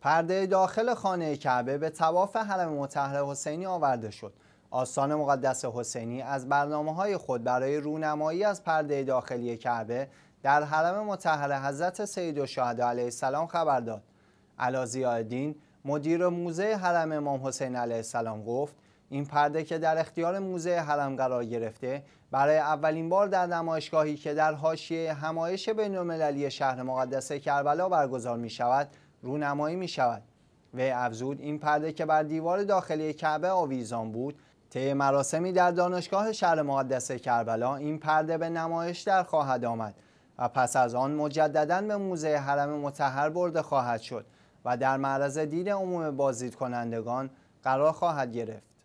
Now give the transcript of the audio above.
پرده داخل خانه کعبه به تواف حرم مطهر حسینی آورده شد. آستان مقدس حسینی از برنامه های خود برای رونمایی از پرده داخلی کعبه در حرم مطهر حضرت سید و علیه السلام خبر داد. علازیادین مدیر موزه حرم امام حسین علیه السلام گفت این پرده که در اختیار موزه حرم قرار گرفته برای اولین بار در نمایشگاهی که در حاشیه همایش بین‌المللی شهر مقدس کربلا برگزار می شود رونمایی می شود و افزود این پرده که بر دیوار داخلی کعبه آویزان بود طی مراسمی در دانشگاه شهر مقدس کربلا این پرده به نمایش در خواهد آمد و پس از آن مجددا به موزه حرم متحر برده خواهد شد و در معرض دید عموم بازدید کنندگان قرار خواهد گرفت